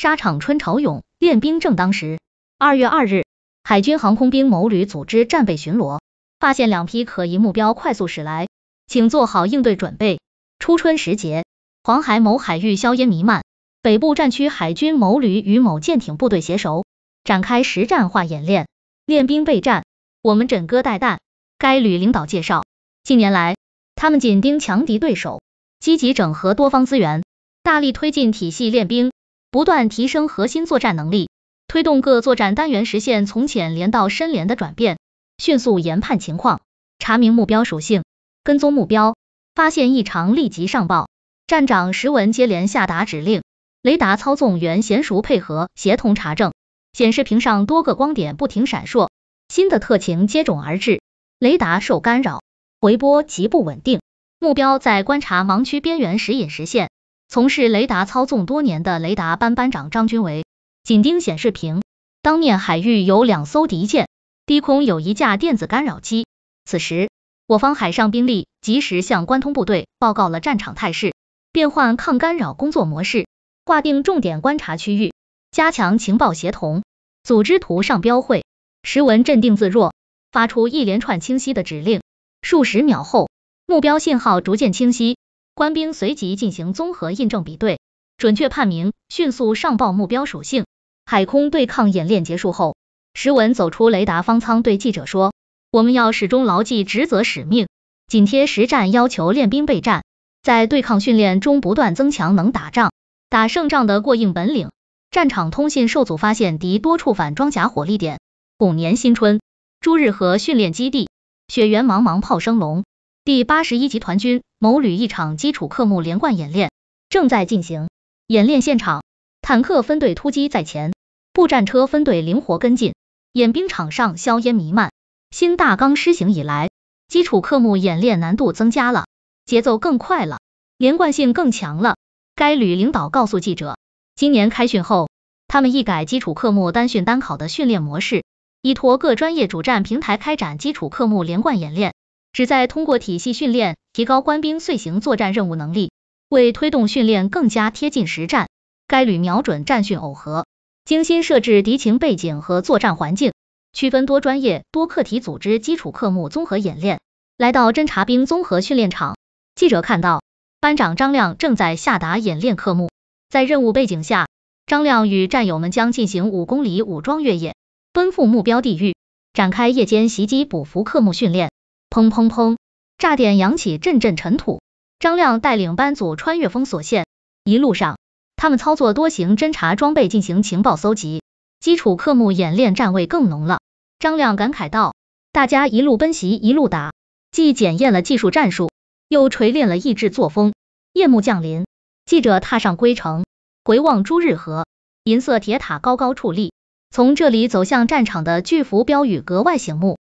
沙场春潮涌，练兵正当时。二月二日，海军航空兵某旅组织战备巡逻，发现两批可疑目标快速驶来，请做好应对准备。初春时节，黄海某海域硝烟弥漫，北部战区海军某旅与某舰艇部队携手展开实战化演练，练兵备战，我们枕戈待旦。该旅领导介绍，近年来，他们紧盯强敌对手，积极整合多方资源，大力推进体系练兵。不断提升核心作战能力，推动各作战单元实现从浅联到深联的转变。迅速研判情况，查明目标属性，跟踪目标，发现异常立即上报。站长石文接连下达指令，雷达操纵员娴熟配合，协同查证。显示屏上多个光点不停闪烁，新的特情接踵而至。雷达受干扰，回波极不稳定，目标在观察盲区边缘时隐时现。从事雷达操纵多年的雷达班班长张军为，紧盯显示屏，当面海域有两艘敌舰，低空有一架电子干扰机。此时，我方海上兵力及时向关通部队报告了战场态势，变换抗干扰工作模式，划定重点观察区域，加强情报协同，组织图上标会。时文镇定自若，发出一连串清晰的指令。数十秒后，目标信号逐渐清晰。官兵随即进行综合印证比对，准确判明，迅速上报目标属性。海空对抗演练结束后，石文走出雷达方舱对记者说：“我们要始终牢记职责使命，紧贴实战要求练兵备战，在对抗训练中不断增强能打仗、打胜仗的过硬本领。”战场通信受阻，发现敌多处反装甲火力点。五年新春，朱日和训练基地，雪原茫茫，炮声隆。第八十一集团军某旅一场基础科目连贯演练正在进行。演练现场，坦克分队突击在前，步战车分队灵活跟进。演兵场上硝烟弥漫。新大纲施行以来，基础科目演练难度增加了，节奏更快了，连贯性更强了。该旅领导告诉记者，今年开训后，他们一改基础科目单训单考的训练模式，依托各专业主战平台开展基础科目连贯演练。旨在通过体系训练，提高官兵遂行作战任务能力。为推动训练更加贴近实战，该旅瞄准战训耦合，精心设置敌情背景和作战环境，区分多专业、多课题，组织基础科目综合演练。来到侦察兵综合训练场，记者看到班长张亮正在下达演练科目。在任务背景下，张亮与战友们将进行五公里武装越野，奔赴目标地域，展开夜间袭击捕服科目训练。砰砰砰！炸点扬起阵阵尘土。张亮带领班组穿越封锁线，一路上，他们操作多型侦察装备进行情报搜集。基础科目演练站位更浓了。张亮感慨道：“大家一路奔袭，一路打，既检验了技术战术，又锤炼了意志作风。”夜幕降临，记者踏上归程，回望朱日和，银色铁塔高高矗立，从这里走向战场的巨幅标语格外醒目。